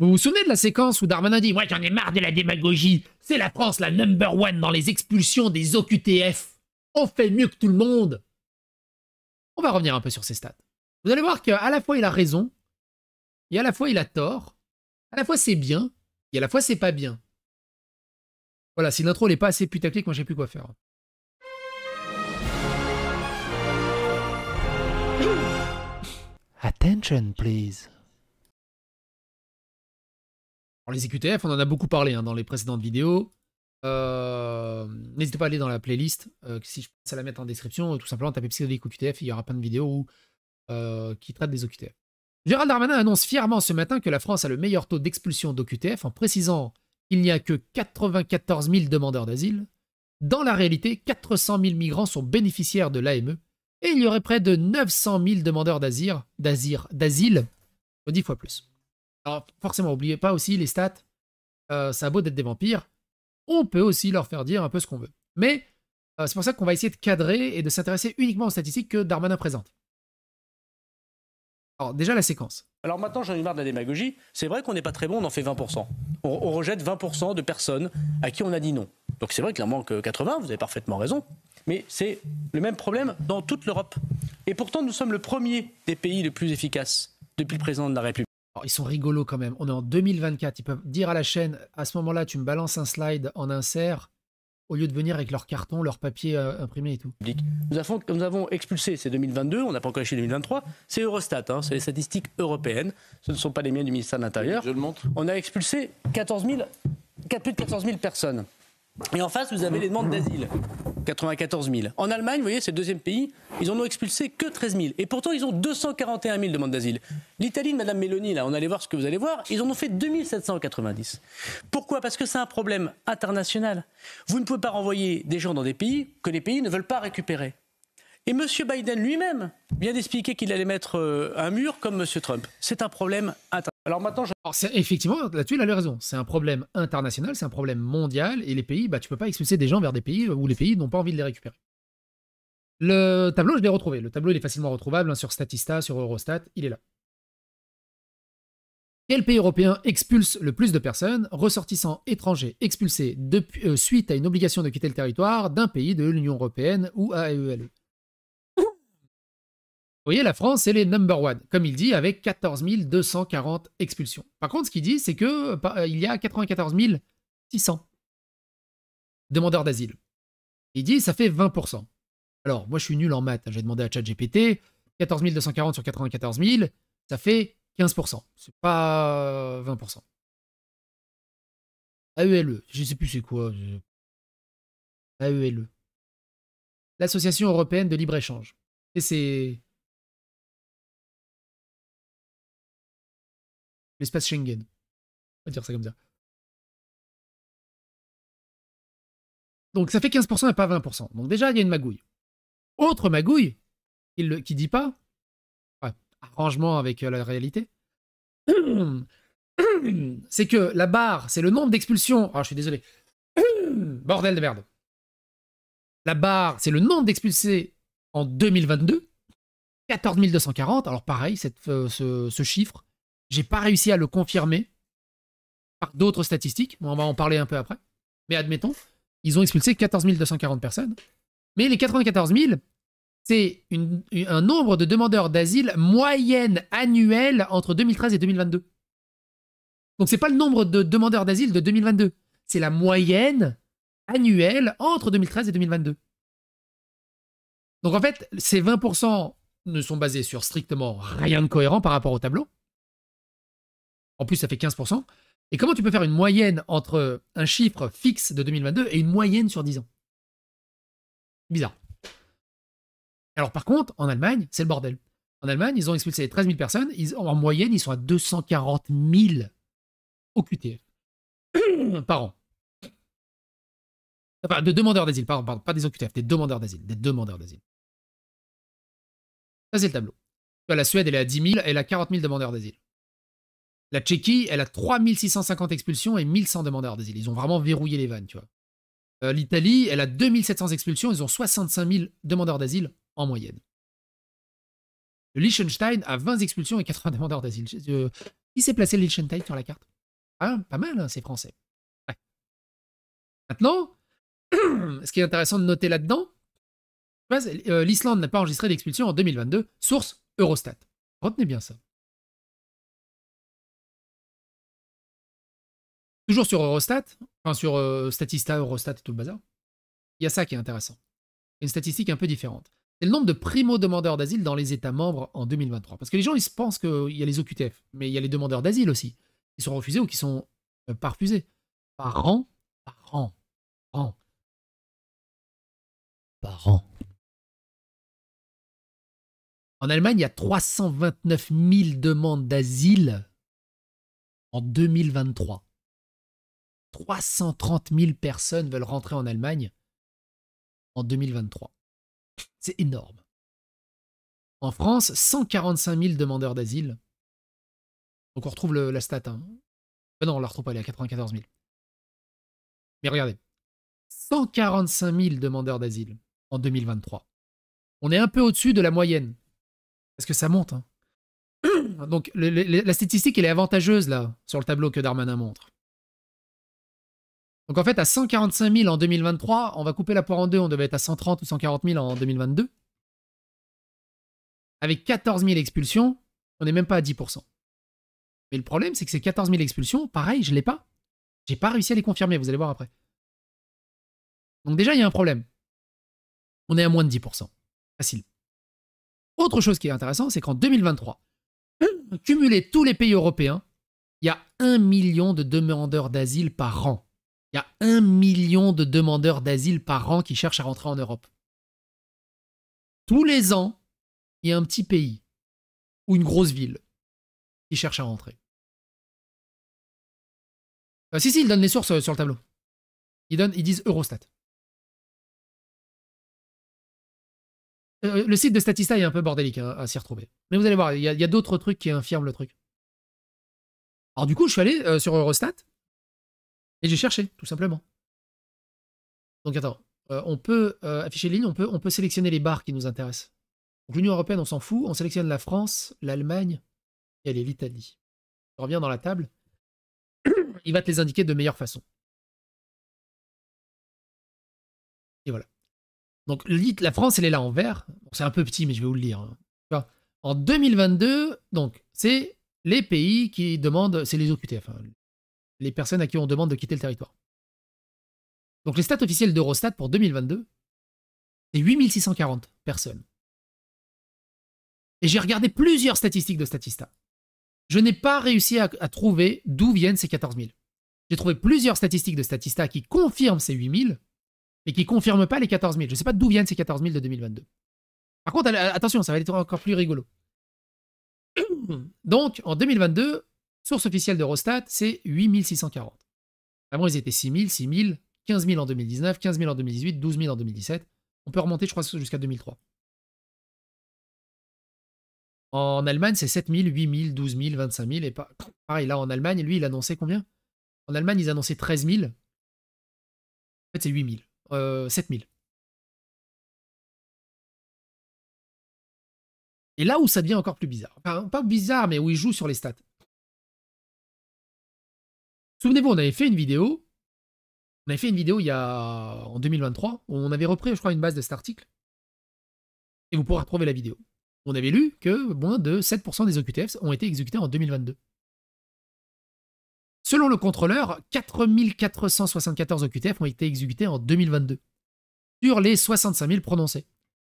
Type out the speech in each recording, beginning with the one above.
Vous vous souvenez de la séquence où Darmanin dit « Ouais, j'en ai marre de la démagogie. C'est la France la number one dans les expulsions des OQTF. On fait mieux que tout le monde. » On va revenir un peu sur ces stats. Vous allez voir qu'à la fois, il a raison, et à la fois, il a tort. À la fois, c'est bien, et à la fois, c'est pas bien. Voilà, si l'intro n'est pas assez putaclic, moi, j'ai plus quoi faire. Attention, please. Alors, les EQTF, on en a beaucoup parlé hein, dans les précédentes vidéos. Euh, n'hésitez pas à aller dans la playlist, euh, si je pense à la mettre en description, euh, tout simplement taper psychédélique OQTF, e il y aura plein de vidéos qui traitent des OQTF. E Gérald Darmanin annonce fièrement ce matin que la France a le meilleur taux d'expulsion d'OQTF en précisant qu'il n'y a que 94 000 demandeurs d'asile. Dans la réalité, 400 000 migrants sont bénéficiaires de l'AME et il y aurait près de 900 000 demandeurs d'asile, d'asile, d'asile, fois plus. Alors, forcément, n'oubliez pas aussi les stats. Euh, ça a beau d'être des vampires, on peut aussi leur faire dire un peu ce qu'on veut. Mais euh, c'est pour ça qu'on va essayer de cadrer et de s'intéresser uniquement aux statistiques que Darmanin présente. Alors, déjà la séquence. Alors maintenant, j'en ai marre de la démagogie. C'est vrai qu'on n'est pas très bon, on en fait 20%. On, rejette 20% de personnes à qui on a dit non. Donc c'est vrai qu'il en manque 80, euh, vous avez parfaitement raison. Mais c'est le même problème dans toute l'Europe. Et pourtant, nous sommes le premier des pays les plus efficaces depuis le président de la République. Oh, ils sont rigolos quand même. On est en 2024. Ils peuvent dire à la chaîne, à ce moment-là, tu me balances un slide en insert au lieu de venir avec leur carton, leur papier euh, imprimé et tout. Nous avons, nous avons expulsé, c'est 2022, on n'a pas encore vingt 2023, c'est Eurostat, hein. c'est les statistiques européennes, ce ne sont pas les miens du ministère de l'Intérieur. Je le montre. On a expulsé 14 000, plus de 14 000 personnes. Et en face, vous avez les demandes d'asile, 94 000. En Allemagne, vous voyez, c'est le deuxième pays, ils en ont expulsé que 13 000. Et pourtant, ils ont 241 000 demandes d'asile. L'Italie Madame Meloni, là, on allait voir ce que vous allez voir, ils en ont fait 2790. Pourquoi Parce que c'est un problème international. Vous ne pouvez pas renvoyer des gens dans des pays que les pays ne veulent pas récupérer. Et M. Biden lui-même vient d'expliquer qu'il allait mettre euh, un mur comme M. Trump. C'est un problème international. Alors maintenant, effectivement, la tuile a a raison. C'est un problème international, c'est un problème mondial, et les pays, bah, tu peux pas expulser des gens vers des pays où les pays n'ont pas envie de les récupérer. Le tableau, je l'ai retrouvé. Le tableau, il est facilement retrouvable hein, sur Statista, sur Eurostat, il est là. Quel pays européen expulse le plus de personnes, ressortissants étrangers expulsés euh, suite à une obligation de quitter le territoire d'un pays de l'Union européenne ou à AELE vous voyez, la France, c'est les number one, comme il dit, avec 14 240 expulsions. Par contre, ce qu'il dit, c'est que bah, euh, il y a 94 600 demandeurs d'asile. Il dit, ça fait 20%. Alors, moi, je suis nul en maths. Hein. J'ai demandé à ChatGPT, 14 240 sur 94 000, ça fait 15%. C'est pas 20%. Euh, AELE, e, je sais plus c'est quoi. AELE. E e. L'Association européenne de libre-échange. Et c'est l'espace Schengen. On va dire ça comme ça. Donc ça fait 15% et pas 20%. Donc déjà, il y a une magouille. Autre magouille, qui ne qui dit pas, ouais, arrangement avec euh, la réalité, c'est que la barre, c'est le nombre d'expulsions. Ah, je suis désolé. Bordel de merde. La barre, c'est le nombre d'expulsés en 2022. 14 240. Alors pareil, cette, euh, ce chiffre j'ai pas réussi à le confirmer par d'autres statistiques. On va en parler un peu après. Mais admettons, ils ont expulsé 14 240 personnes. Mais les 94 000, c'est un nombre de demandeurs d'asile moyenne annuelle entre 2013 et 2022. Donc ce n'est pas le nombre de demandeurs d'asile de 2022, c'est la moyenne annuelle entre 2013 et 2022. Donc en fait, ces 20% ne sont basés sur strictement rien de cohérent par rapport au tableau. En plus, ça fait 15%. Et comment tu peux faire une moyenne entre un chiffre fixe de 2022 et une moyenne sur 10 ans Bizarre. Alors par contre, en Allemagne, c'est le bordel. En Allemagne, ils ont expulsé 13 000 personnes. en moyenne, ils sont à 240 000 OQTF par an. Enfin, de demandeurs d'asile, pardon, pas des OQTF, des demandeurs d'asile, des demandeurs d'asile. Ça, c'est le tableau. La Suède, elle est à 10 000, elle a 40 000 demandeurs d'asile. La Tchéquie, elle a 3650 expulsions et 1100 demandeurs d'asile. Ils ont vraiment verrouillé les vannes, tu vois. Euh, L'Italie, elle a 2700 expulsions, ils ont 65 000 demandeurs d'asile en moyenne. Le Liechtenstein a 20 expulsions et 80 demandeurs d'asile. Euh, qui s'est placé le Liechtenstein sur la carte ah, Pas mal, hein, c'est français. Maintenant, ce qui est intéressant de noter là-dedans, euh, l'Islande n'a pas enregistré d'expulsion en 2022, source Eurostat. Retenez bien ça. Toujours sur Eurostat, enfin sur euh, Statista, Eurostat et tout le bazar, il y a ça qui est intéressant. Une statistique un peu différente. C'est le nombre de primo-demandeurs d'asile dans les États membres en 2023. Parce que les gens, ils se pensent qu'il y a les OQTF, mais il y a les demandeurs d'asile aussi, qui sont refusés ou qui sont euh, pas refusés. Par an, par an, par an. Par an. En Allemagne, il y a 329 000 demandes d'asile en 2023. 330 000 personnes veulent rentrer en Allemagne en 2023. C'est énorme. En France, 145 000 demandeurs d'asile. Donc on retrouve la stat. Hein. Euh, non, on la retrouve pas, elle est à 94 000. Mais regardez, 145 000 demandeurs d'asile en 2023. On est un peu au-dessus de la moyenne. Parce que ça monte. Hein. Donc la statistique, elle est avantageuse là, sur le tableau que Darmanin montre. Donc en fait, à 145 000 en 2023, on va couper la poire en deux, on devait être à 130 ou 140 000 en 2022. Avec 14 000 expulsions, on n'est même pas à 10%. Mais le problème, c'est que ces 14 000 expulsions, pareil, je ne l'ai pas. J'ai pas réussi à les confirmer, vous allez voir après. Donc déjà, il y a un problème. On est à moins de 10%. Facile. Autre chose qui est intéressant, c'est qu'en 2023, cumulé tous les pays européens, il y a 1 million de demandeurs d'asile par an. Il y a un million de demandeurs d'asile par an qui cherchent à rentrer en Europe. Tous les ans, il y a un petit pays ou une grosse ville qui cherche à rentrer. Euh, si, si, ils donnent les sources euh, sur le tableau. Ils, ils disent Eurostat. Euh, le site de Statista est un peu bordélique hein, à s'y retrouver. Mais vous allez voir, il y a, d'autres trucs qui infirment le truc. Alors du coup, je suis allé sur Eurostat et j'ai cherché, tout simplement. Donc attends, euh, on peut euh, afficher les lignes, on peut, on peut sélectionner les barres qui nous intéressent. Donc l'Union Européenne, on s'en fout, on sélectionne la France, l'Allemagne, et l'Italie. Je reviens dans la table. Il va te les indiquer de meilleure façon. Et voilà. Donc la France, elle est là en vert. c'est un peu petit, mais je vais vous le lire. Hein. en 2022, donc, c'est les pays qui demandent, c'est les OQTF, hein les personnes à qui on demande de quitter le territoire. Donc les stats officielles d'Eurostat pour 2022, c'est 8640 personnes. Et j'ai regardé plusieurs statistiques de Statista. Je n'ai pas réussi à, trouver d'où viennent ces 14 000. J'ai trouvé plusieurs statistiques de Statista qui confirment ces 8 000, mais qui ne confirment pas les 14 000. Je ne sais pas d'où viennent ces 14 000 de 2022. Par contre, attention, ça va être encore plus rigolo. Donc, en 2022, Source officielle d'Eurostat, c'est 8640. Avant, ils étaient 6000, 6000, 15000 en 2019, 15 en 2018, 12 en 2017. On peut remonter, je crois, jusqu'à 2003. En Allemagne, c'est 7000, 8000, 12000, 25000. Et pareil, là, en Allemagne, lui, il annonçait combien En Allemagne, ils annonçaient 13000' En fait, c'est 8000. 7000. Euh, et là où ça devient encore plus bizarre, enfin, pas bizarre, mais où il joue sur les stats, Souvenez-vous, on avait fait une vidéo. On avait fait une vidéo il y a en 2023. on avait repris, je crois, une base de cet article. Et vous pourrez retrouver la vidéo. On avait lu que moins de 7% des OQTF ont été exécutés en 2022. Selon le contrôleur, 4474 OQTF ont été exécutés en 2022, sur les 65 000 prononcés.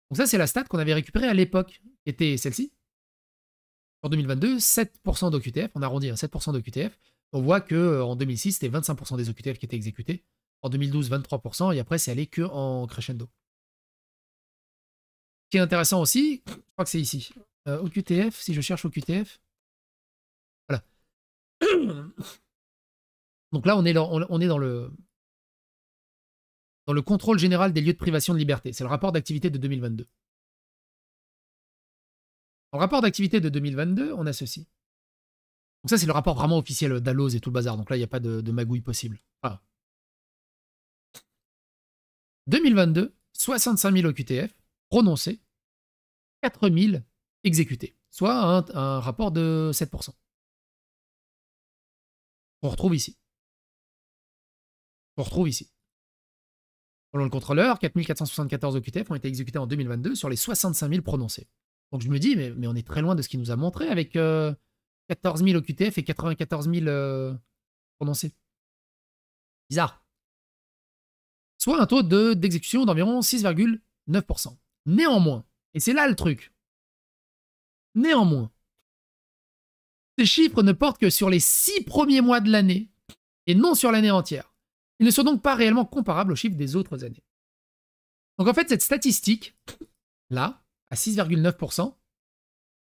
Donc ça, c'est la stat qu'on avait récupérée à l'époque, qui était celle-ci. En 2022, 7% d'OQTF, on arrondit à 7% d'OQTF, on voit que euh, en 2006, c'était 25% des OQTF qui étaient exécutés. En 2012, 23%, et après, c'est allé que en crescendo. Ce qui est intéressant aussi, je crois que c'est ici. Euh, OQTF, si je cherche OQTF. Voilà. Donc là, on est, dans, le, dans le contrôle général des lieux de privation de liberté. C'est le rapport d'activité de 2022. En rapport d'activité de 2022, on a ceci. Donc ça, c'est le rapport vraiment officiel d'Alloz et tout le bazar. Donc là, il n'y a pas de, magouille possible. 2022, 65 000 OQTF prononcés, 4 000 exécutés, soit un, rapport de 7%. On retrouve ici. On retrouve ici. Selon le contrôleur, 4474 OQTF ont été exécutés en 2022 sur les 65 000 prononcés. Donc je me dis, mais, mais on est très loin de ce qu'il nous a montré avec, euh, 14 000 au QTF et 94 000 euh, prononcés. Bizarre. Soit un taux d'exécution d'environ 6,9%. Néanmoins, et c'est là le truc, néanmoins, ces chiffres ne portent que sur les six premiers mois de l'année et non sur l'année entière. Ils ne sont donc pas réellement comparables aux chiffres des autres années. Donc en fait, cette statistique, là, à 6,9%,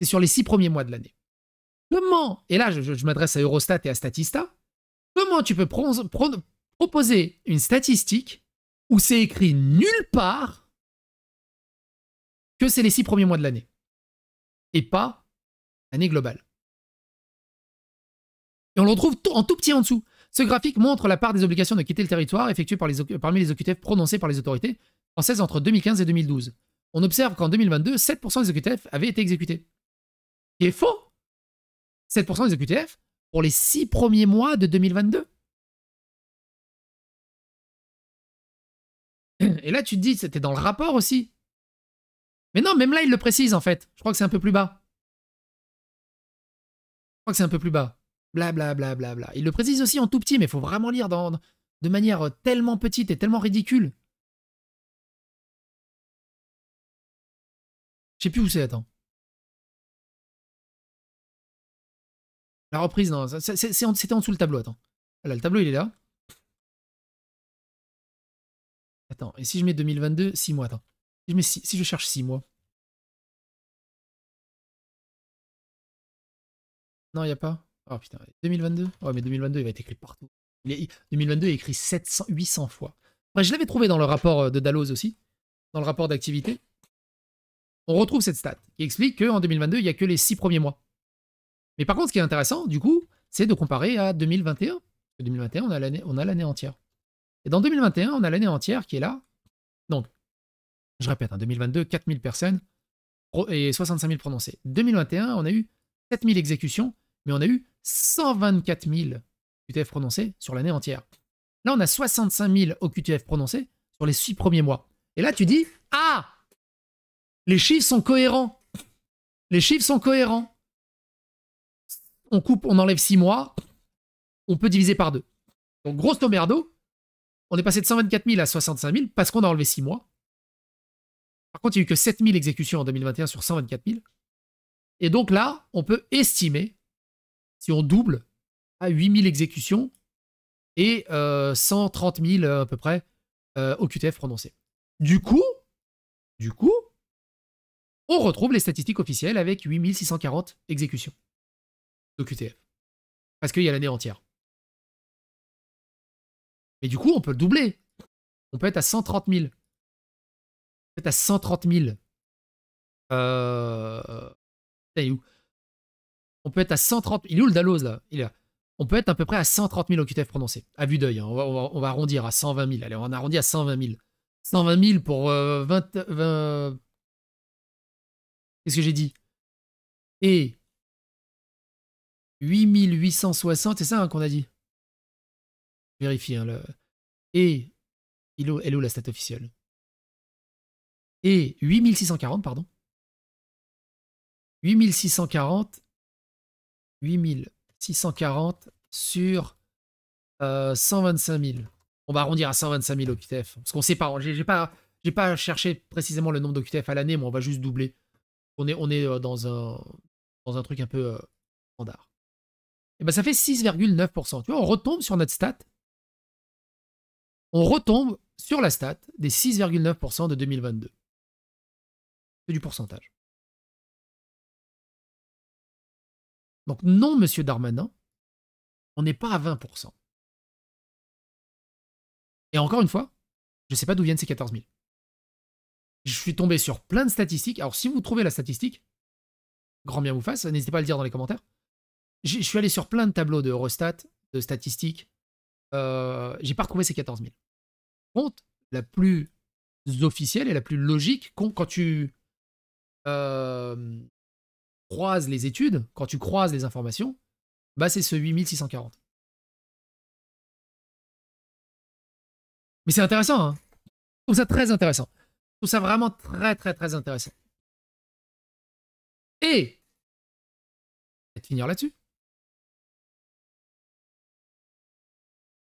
c'est sur les six premiers mois de l'année. Comment, et là je, m'adresse à Eurostat et à Statista, comment tu peux proposer une statistique où c'est écrit nulle part que c'est les six premiers mois de l'année et pas l'année globale Et on le retrouve en tout petit en dessous. Ce graphique montre la part des obligations de quitter le territoire effectuées parmi les OQTF prononcées par les autorités françaises entre 2015 et 2012. On observe qu'en 2022, 7% des OQTF avaient été exécutés. C'est faux 7% des EQTF pour les 6 premiers mois de 2022. Et là, tu te dis, c'était dans le rapport aussi. Mais non, même là, il le précise en fait. Je crois que c'est un peu plus bas. Je crois que c'est un peu plus bas. Bla bla bla bla bla. Il le précise aussi en tout petit, mais il faut vraiment lire dans, de manière tellement petite et tellement ridicule. Je sais plus où c'est, attends. La reprise, non. C'était en dessous le tableau, attends. là, le tableau, il est là. Attends, et si je mets 2022, 6 mois, attends. Si je, si je cherche 6 mois. Non, il n'y a pas. Oh putain, 2022 Ouais, mais 2022, il va être écrit partout. Il est... 2022 est écrit 700, 800 fois. Après, je l'avais trouvé dans le rapport euh, de Dalloz aussi, dans le rapport d'activité. On retrouve cette stat qui explique qu'en 2022, il n'y a que les 6 premiers mois. Mais par contre, ce qui est intéressant, du coup, c'est de comparer à 2021. 2021, on a l'année, on a l'année entière. Et dans 2021, on a l'année entière qui est là. Donc, je répète, en 2022, 4000 personnes et 65 000 prononcés. 2021, on a eu 7000 exécutions, mais on a eu 124 000 QTF prononcés sur l'année entière. Là, on a 65 000 OQTF prononcés sur les 6 premiers mois. Et là, tu dis, ah, les chiffres sont cohérents. Les chiffres sont cohérents on coupe, on enlève 6 mois, on peut diviser par 2. Donc grosso d'eau on est passé de 124 000 à 65 000 parce qu'on a enlevé 6 mois. Par contre, il n'y a eu que 7 000 exécutions en 2021 sur 124 000. Et donc là, on peut estimer, si on double, à 8 000 exécutions et 130 euh, 000 euh, à peu près euh, au QTF prononcé. Du coup, du coup, on retrouve les statistiques officielles avec 8 640 exécutions d'OQTF. Parce qu'il y a l'année entière. Mais du coup, on peut le doubler. On peut être à 130 000. On peut être à 130 000. Euh... on peut être à 130 000. Il est où le Dalloz là Il est On peut être à peu près à 130 000 OQTF prononcés, à vue d'œil. Hein. On, va, arrondir à 120 000. Allez, on arrondit à 120 000. 120 000 pour 20... Euh, 20... Qu'est-ce que j'ai dit Et 8860, c'est ça hein, qu'on a dit Vérifie. Hein, le... Et, il est où la stat officielle Et 8640, pardon. 8640. 8640 sur 125 euh, 000. On va arrondir à 125 000 OQTF. Parce qu'on sait pas. J'ai pas, pas cherché précisément le nombre d'OQTF à l'année, mais on va juste doubler. On est, euh, dans, un, truc un peu euh, standard et eh ben ça fait 6,9%. Tu vois, on retombe sur notre stat. On retombe sur la stat des 6,9% de 2022. C'est du pourcentage. Donc non, monsieur Darmanin, on n'est pas à 20%. Et encore une fois, je ne sais pas d'où viennent ces 14 000. Je suis tombé sur plein de statistiques. Alors si vous trouvez la statistique, grand bien vous fasse, n'hésitez pas à le dire dans les commentaires je suis allé sur plein de tableaux de Eurostat, de statistiques. Euh, j'ai pas retrouvé ces 14 000. Compte la plus officielle et la plus logique quand tu euh, croises les études, quand tu croises les informations, bah c'est ce 8640. Mais c'est intéressant, hein Je trouve ça très intéressant. Je trouve ça vraiment très très très intéressant. Et, je vais finir là-dessus,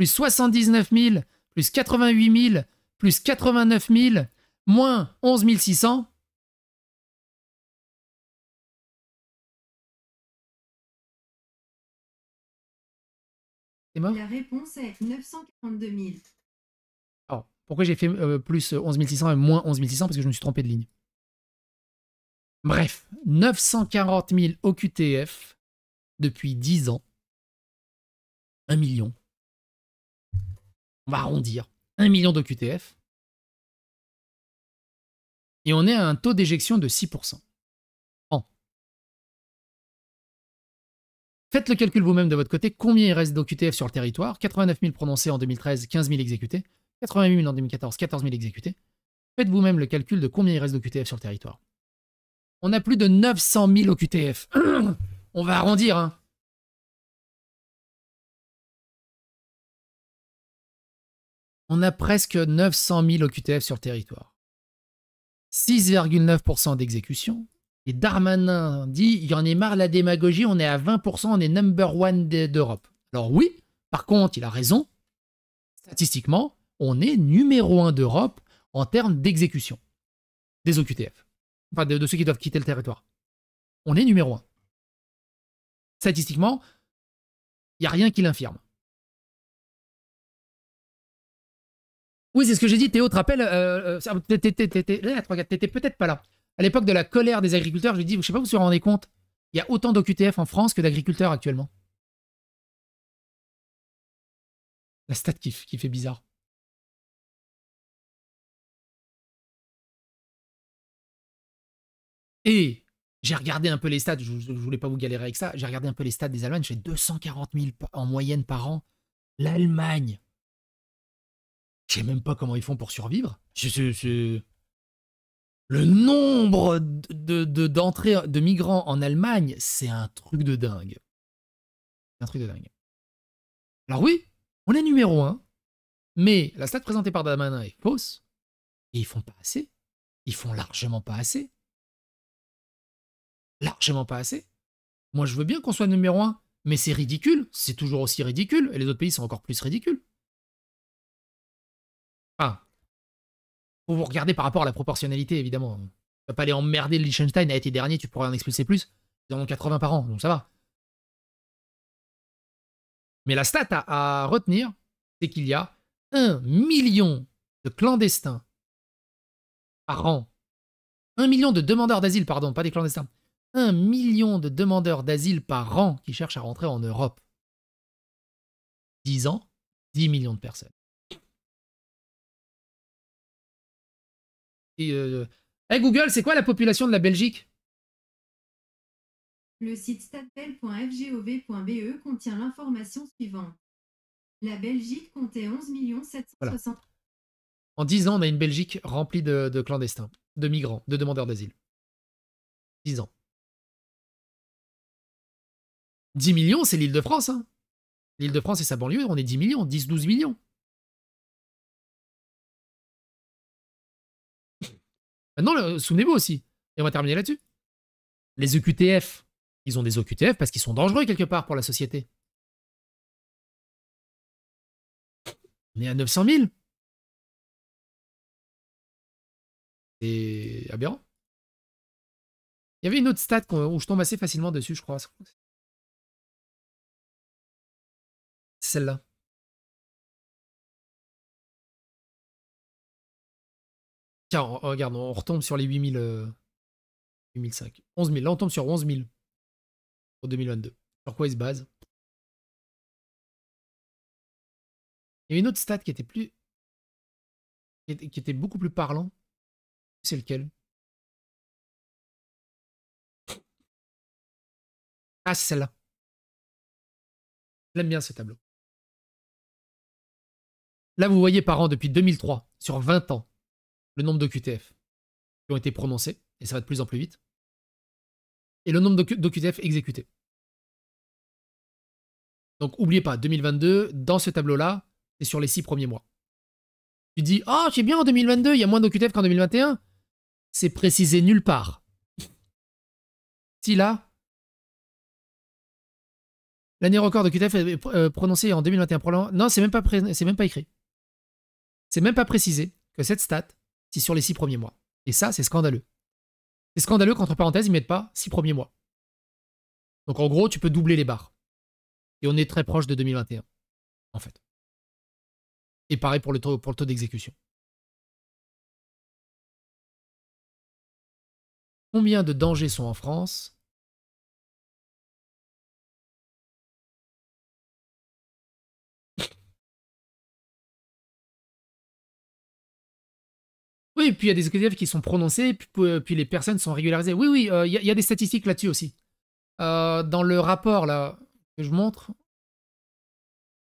plus 79 000, plus 88 000, plus 89 000, moins 11 600. La réponse est 942 000. Alors, pourquoi j'ai fait euh, plus 11 600 et moins 11 600 Parce que je me suis trompé de ligne. Bref, 940 000 OQTF depuis 10 ans. 1 million on va arrondir, 1 million d'OQTF. Et on est à un taux d'éjection de 6%. Faites le calcul vous-même de votre côté, combien il reste d'OQTF sur le territoire 89 000 prononcés en 2013, 15 000 exécutés. 88 000 en 2014, 14 000 exécutés. Faites vous-même le calcul de combien il reste d'OQTF sur le territoire. On a plus de 900 000 OQTF. On va arrondir, hein. on a presque 900 000 OQTF sur le territoire. 6,9% d'exécution. Et Darmanin dit il y en est marre la démagogie, on est à 20%, on est number one d'Europe. Alors oui, par contre, il a raison. Statistiquement, on est numéro un d'Europe en termes d'exécution des OQTF, enfin de, de, ceux qui doivent quitter le territoire. On est numéro un. Statistiquement, il n'y a rien qui l'infirme. Oui, c'est ce que j'ai dit, Théo, te rappelle, euh, euh, t'étais peut-être pas là. À l'époque de la colère des agriculteurs, je lui dis, je sais pas, vous vous rendez compte, il y a autant d'OQTF en France que d'agriculteurs actuellement. La stat qui, fait bizarre. Et j'ai regardé un peu les stats, je, ne voulais pas vous galérer avec ça, j'ai regardé un peu les stats des Allemagnes, j'ai 240 000 en moyenne par an. L'Allemagne, je sais même pas comment ils font pour survivre. le nombre d'entrées de, migrants en Allemagne, c'est un truc de dingue. C'est un truc de dingue. Alors oui, on est numéro un, mais la stat présentée par Damanin est fausse. Et ils font pas assez. Ils font largement pas assez. Largement pas assez. Moi, je veux bien qu'on soit numéro un, mais c'est ridicule. C'est toujours aussi ridicule. Et les autres pays sont encore plus ridicules. vous regardez par rapport à la proportionnalité, évidemment. Tu vas pas aller emmerder le Liechtenstein, a été dernier, tu pourrais en expulser plus. dans en ont 80 par an, donc ça va. Mais la stat à, retenir, c'est qu'il y a un million de clandestins par an. un million de demandeurs d'asile, pardon, pas des clandestins. Un million de demandeurs d'asile par an qui cherchent à rentrer en Europe. 10 ans, 10 millions de personnes. Euh, hey Google, c'est quoi la population de la Belgique Le site statbel.fgov.be contient l'information suivante. La Belgique comptait 11 760... En 10 ans, on a une Belgique remplie de, clandestins, de migrants, de demandeurs d'asile. 10 ans. 10 millions, c'est l'île de France. Hein. L'île de France et sa banlieue, on est 10 millions, 10-12 millions. Euh, non, souvenez-vous aussi, et on va terminer là-dessus. Les EQTF, ils ont des EQTF parce qu'ils sont dangereux quelque part pour la société. On est à 900 000. C'est aberrant. Il y avait une autre stat où je tombe assez facilement dessus, je crois. C'est celle-là. Tiens, regarde, on retombe sur les 8000. 8005. 11 Là, on tombe sur 11 000 pour 2022. Sur quoi il se base Il y a une autre stat qui était plus. qui était, beaucoup plus parlant. C'est lequel Ah, c'est celle-là. J'aime bien ce tableau. Là, vous voyez par an depuis 2003, sur 20 ans, le nombre de QTF qui ont été prononcés, et ça va de plus en plus vite, et le nombre de, exécutés. Donc n'oubliez pas, 2022, dans ce tableau-là, c'est sur les six premiers mois. Tu dis, oh, c'est bien en 2022, il y a moins de QTF qu'en 2021. C'est précisé nulle part. si là, l'année record de QTF est euh, prononcée en 2021. Non, c'est même, même pas écrit. C'est même pas précisé que cette stat c'est sur les six premiers mois. Et ça, c'est scandaleux. C'est scandaleux qu'entre parenthèses, ils mettent pas six premiers mois. Donc en gros, tu peux doubler les barres. Et on est très proche de 2021, en fait. Et pareil pour pour le taux d'exécution. Combien de dangers sont en France Oui, puis il y a des OQTF qui sont prononcés, puis, euh, puis les personnes sont régularisées. Oui, oui, euh, il y, a des statistiques là-dessus aussi. Euh, dans le rapport, là, que je montre,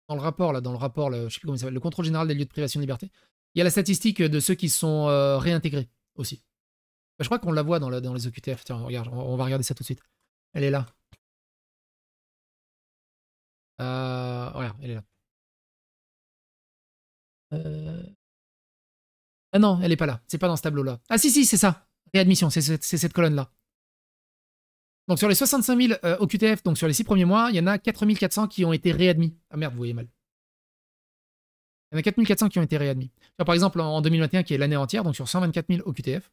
dans le rapport, là, dans le rapport, je sais plus comment il s'appelle, le contrôle général des lieux de privation de liberté, il y a la statistique de ceux qui sont réintégrés aussi. je crois qu'on la voit dans, les OQTF. Tiens, regarde, on, va regarder ça tout de suite. Elle est là. Voilà, elle est là. Euh... Ah non, elle n'est pas là. C'est pas dans ce tableau-là. Ah si, si, c'est ça. Réadmission, c'est cette, colonne-là. Donc sur les 65 000 OQTF, donc sur les 6 premiers mois, il y en a 4 400 qui ont été réadmis. Ah merde, vous voyez mal. Il y en a 4 400 qui ont été réadmis. par exemple, en 2021, qui est l'année entière, donc sur 124 000 OQTF,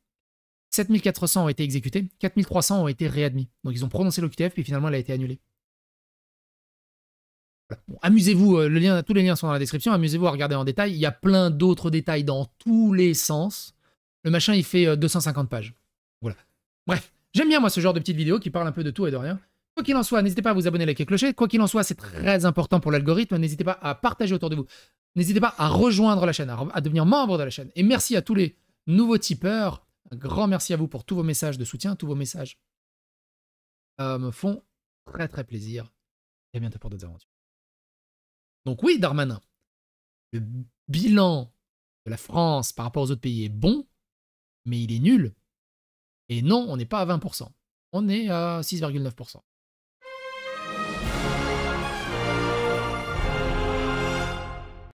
7 400 ont été exécutés, 4 300 ont été réadmis. Donc ils ont prononcé l'OQTF, puis finalement elle a été annulée amusez-vous, euh, tous les liens sont dans la description, amusez-vous à regarder en détail. Il y a plein d'autres détails dans tous les sens. Le machin, il fait 250 euh, pages. Voilà. Bref, j'aime bien moi ce genre de petites vidéos qui parlent un peu de tout et de rien. Quoi qu'il en soit, n'hésitez pas à vous abonner, liker, clocher. Quoi qu'il en soit, c'est très important pour l'algorithme. N'hésitez pas à partager autour de vous. N'hésitez pas à rejoindre la chaîne, à devenir membre de la chaîne. Et merci à tous les nouveaux tipeurs. Un grand merci à vous pour tous vos messages de soutien, tous vos messages euh, me font très très plaisir. Et à bientôt pour d'autres aventures. Donc oui, Darmanin, le bilan de la France par rapport aux autres pays est bon, mais il est nul. Et non, on n'est pas à 20%, on est à 6,9%.